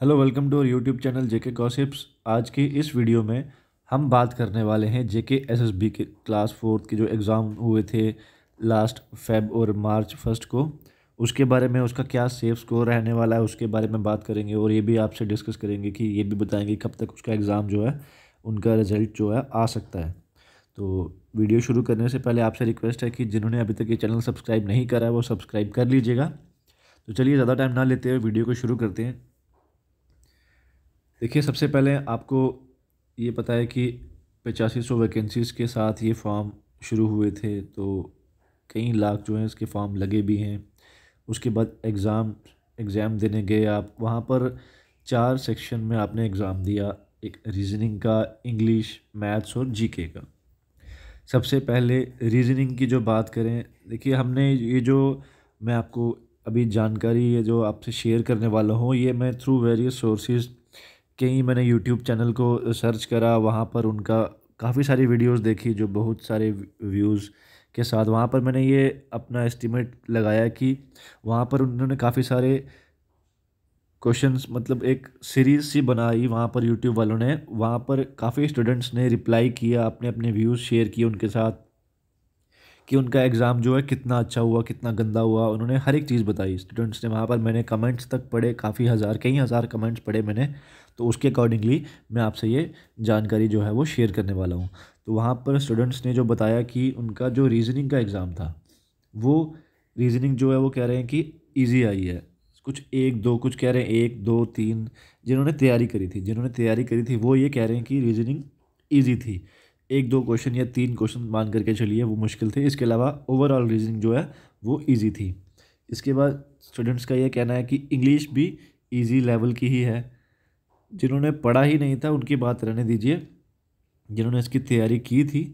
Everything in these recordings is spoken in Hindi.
hello welcome to our YouTube channel JK gossips आज के इस वीडियो में हम बात करने वाले हैं जेके एसएसबी के क्लास फोर्थ के जो एग्ज़ाम हुए थे लास्ट फेब और मार्च फर्स्ट को उसके बारे में उसका क्या सेफ स्कोर रहने वाला है उसके बारे में बात करेंगे और ये भी आपसे डिस्कस करेंगे कि ये भी बताएंगे कब तक उसका एग्ज़ाम जो है उनका रिज़ल्ट जो है आ सकता है तो वीडियो शुरू करने से पहले आपसे रिक्वेस्ट है कि जिन्होंने अभी तक ये चैनल सब्सक्राइब नहीं करा है वो सब्सक्राइब कर लीजिएगा तो चलिए ज़्यादा टाइम ना लेते हुए वीडियो को शुरू करते हैं देखिए सबसे पहले आपको ये पता है कि पचासी सौ वैकेंसीज़ के साथ ये फॉर्म शुरू हुए थे तो कई लाख जो हैं इसके फॉर्म लगे भी हैं उसके बाद एग्ज़ाम एग्ज़ाम देने गए आप वहाँ पर चार सेक्शन में आपने एग्ज़ाम दिया एक रीजनिंग का इंग्लिश मैथ्स और जीके का सबसे पहले रीजनिंग की जो बात करें देखिए हमने ये जो मैं आपको अभी जानकारी ये जो आपसे शेयर करने वाला हूँ ये मैं थ्रू वेरियस सोर्सेज कई मैंने यूट्यूब चैनल को सर्च करा वहाँ पर उनका काफ़ी सारी वीडियोस देखी जो बहुत सारे व्यूज़ के साथ वहाँ पर मैंने ये अपना एस्टिमेट लगाया कि वहाँ पर उन्होंने काफ़ी सारे क्वेश्चंस मतलब एक सीरीज़ सी बनाई वहाँ पर यूट्यूब वालों ने वहाँ पर काफ़ी स्टूडेंट्स ने रिप्लाई किया अपने अपने व्यूज़ शेयर किए उनके साथ कि उनका एग्ज़ाम जो है कितना अच्छा हुआ कितना गंदा हुआ उन्होंने हर एक चीज़ बताई स्टूडेंट्स ने वहाँ पर मैंने कमेंट्स तक पढ़े काफ़ी हज़ार कई हज़ार कमेंट्स पढ़े मैंने तो उसके अकॉर्डिंगली मैं आपसे ये जानकारी जो है वो शेयर करने वाला हूँ तो वहाँ पर स्टूडेंट्स ने जो बताया कि उनका जो रीजनिंग का एग्ज़ाम था वो रीजनिंग जो है वो कह रहे हैं कि ईजी आई है कुछ एक दो कुछ कह रहे हैं एक दो तीन जिन्होंने तैयारी करी थी जिन्होंने तैयारी करी थी वो ये कह रहे हैं कि रीजनिंग ईजी थी एक दो क्वेश्चन या तीन क्वेश्चन मान करके चलिए वो मुश्किल थे इसके अलावा ओवरऑल रीजनिंग जो है वो ईजी थी इसके बाद स्टूडेंट्स का ये कहना है कि इंग्लिश भी ईजी लेवल की ही है जिन्होंने पढ़ा ही नहीं था उनकी बात रहने दीजिए जिन्होंने इसकी तैयारी की थी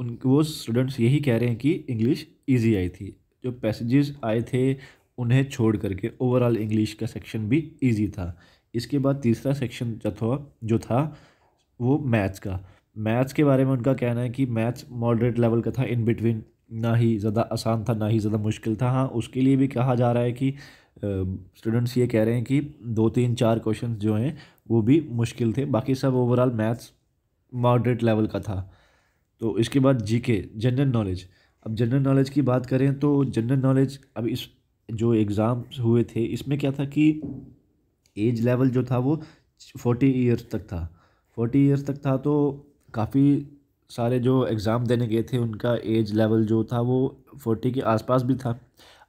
उन वो स्टूडेंट्स यही कह रहे हैं कि इंग्लिश ईजी आई थी जो पैसेजेस आए थे उन्हें छोड़ करके ओवरऑल इंग्लिश का सेक्शन भी ईजी था इसके बाद तीसरा सेक्शन जो जो था वो मैथ्स का मैथ्स के बारे में उनका कहना है कि मैथ्स मॉडरेट लेवल का था इन बिटवीन ना ही ज़्यादा आसान था ना ही ज़्यादा मुश्किल था हाँ उसके लिए भी कहा जा रहा है कि स्टूडेंट्स ये कह रहे हैं कि दो तीन चार क्वेश्चन जो हैं वो भी मुश्किल थे बाकी सब ओवरऑल मैथ्स मॉडरेट लेवल का था तो इसके बाद जीके जनरल नॉलेज अब जनरल नॉलेज की बात करें तो जनरल नॉलेज अब इस जो एग्ज़ाम्स हुए थे इसमें क्या था कि एज लेवल जो था वो फोर्टी ईयर्स तक था फोर्टी ईयर्स तक था तो काफ़ी सारे जो एग्ज़ाम देने गए थे उनका एज लेवल जो था वो फोर्टी के आसपास भी था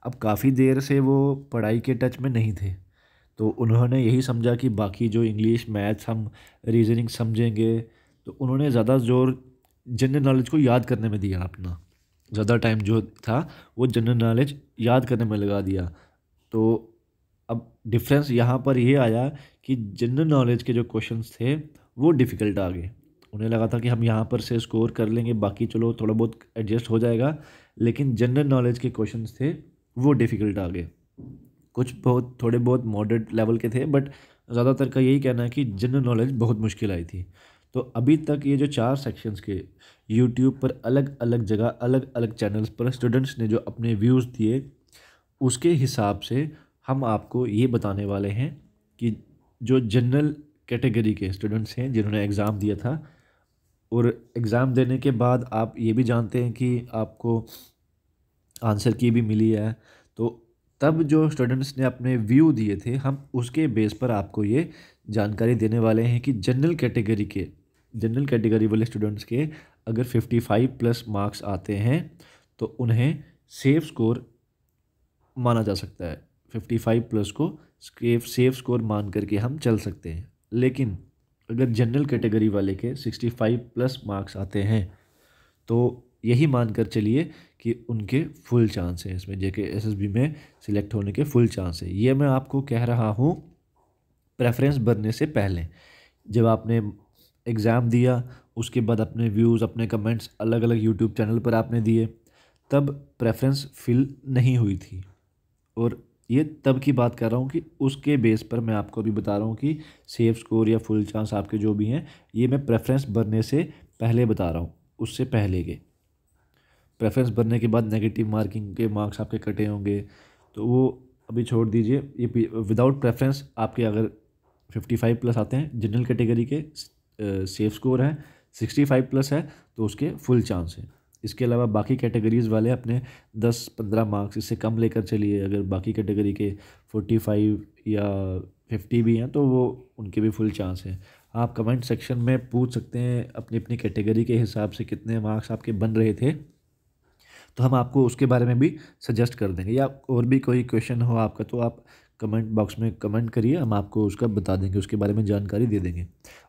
अब काफ़ी देर से वो पढ़ाई के टच में नहीं थे तो उन्होंने यही समझा कि बाकी जो इंग्लिश मैथ्स हम रीजनिंग समझेंगे तो उन्होंने ज़्यादा जोर जनरल नॉलेज को याद करने में दिया अपना ज़्यादा टाइम जो था वो जनरल नॉलेज याद करने में लगा दिया तो अब डिफरेंस यहाँ पर ये यह आया कि जनरल नॉलेज के जो क्वेश्चन थे वो डिफ़िकल्ट आ गए उन्हें लगा था कि हम यहाँ पर से स्कोर कर लेंगे बाकी चलो थोड़ा बहुत एडजस्ट हो जाएगा लेकिन जनरल नॉलेज के क्वेश्चन थे वो डिफ़िकल्ट आ गए कुछ बहुत थोड़े बहुत मॉडरेट लेवल के थे बट ज़्यादातर का यही कहना है कि जनरल नॉलेज बहुत मुश्किल आई थी तो अभी तक ये जो चार सेक्शंस के यूट्यूब पर अलग अलग जगह अलग अलग चैनल्स पर स्टूडेंट्स ने जो अपने व्यूज़ दिए उसके हिसाब से हम आपको ये बताने वाले हैं कि जो जनरल कैटेगरी के स्टूडेंट्स हैं जिन्होंने एग्ज़ाम दिया था और एग्ज़ाम देने के बाद आप ये भी जानते हैं कि आपको आंसर की भी मिली है तो तब जो स्टूडेंट्स ने अपने व्यू दिए थे हम उसके बेस पर आपको ये जानकारी देने वाले हैं कि जनरल कैटेगरी के जनरल कैटेगरी वाले स्टूडेंट्स के अगर 55 प्लस मार्क्स आते हैं तो उन्हें सेफ स्कोर माना जा सकता है 55 प्लस को सेफ सेफ स्कोर मान करके हम चल सकते हैं लेकिन अगर जनरल कैटेगरी वाले के 65 प्लस मार्क्स आते हैं तो यही मान कर चलिए कि उनके फुल चांस हैं इसमें जेके एसएसबी में सिलेक्ट होने के फुल चांस है ये मैं आपको कह रहा हूँ प्रेफरेंस बनने से पहले जब आपने एग्ज़ाम दिया उसके बाद अपने व्यूज़ अपने कमेंट्स अलग अलग यूट्यूब चैनल पर आपने दिए तब प्रेफरेंस फिल नहीं हुई थी और ये तब की बात कर रहा हूँ कि उसके बेस पर मैं आपको अभी बता रहा हूँ कि सेफ स्कोर या फुल चांस आपके जो भी हैं ये मैं प्रेफरेंस भरने से पहले बता रहा हूँ उससे पहले के प्रेफरेंस भरने के बाद नेगेटिव मार्किंग के मार्क्स आपके कटे होंगे तो वो अभी छोड़ दीजिए ये विदाउट प्रेफरेंस आपके अगर 55 प्लस आते हैं जनरल कैटेगरी के सेफ स्कोर हैं 65 प्लस है तो उसके फुल चांस हैं इसके अलावा बाकी कैटेगरीज़ वाले अपने 10-15 मार्क्स इससे कम लेकर चलिए अगर बाकी कैटेगरी के 45 या 50 भी हैं तो वो उनके भी फुल चांस हैं आप कमेंट सेक्शन में पूछ सकते हैं अपनी अपनी कैटेगरी के हिसाब से कितने मार्क्स आपके बन रहे थे तो हम आपको उसके बारे में भी सजेस्ट कर देंगे या और भी कोई क्वेश्चन हो आपका तो आप कमेंट बॉक्स में कमेंट करिए हम आपको उसका बता देंगे उसके बारे में जानकारी दे देंगे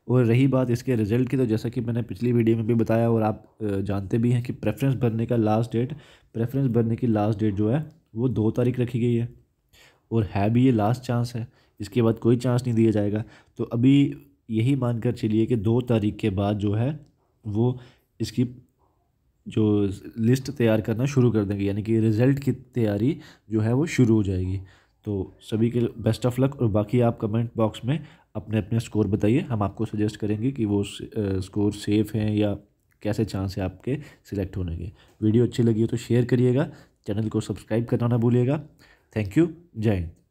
और रही बात इसके रिज़ल्ट की तो जैसा कि मैंने पिछली वीडियो में भी बताया और आप जानते भी हैं कि प्रेफरेंस भरने का लास्ट डेट प्रेफरेंस भरने की लास्ट डेट जो है वो दो तारीख रखी गई है और है भी ये लास्ट चांस है इसके बाद कोई चांस नहीं दिया जाएगा तो अभी यही मानकर चलिए कि दो तारीख के बाद जो है वो इसकी जो लिस्ट तैयार करना शुरू कर देंगे यानी कि रिज़ल्ट की तैयारी जो है वो शुरू हो जाएगी तो सभी के बेस्ट ऑफ लक और बाकी आप कमेंट बॉक्स में अपने अपने स्कोर बताइए हम आपको सजेस्ट करेंगे कि वो स्कोर सेफ़ हैं या कैसे चांस है आपके सिलेक्ट होने के वीडियो अच्छी लगी हो तो शेयर करिएगा चैनल को सब्सक्राइब करना ना भूलिएगा थैंक यू जय हिंद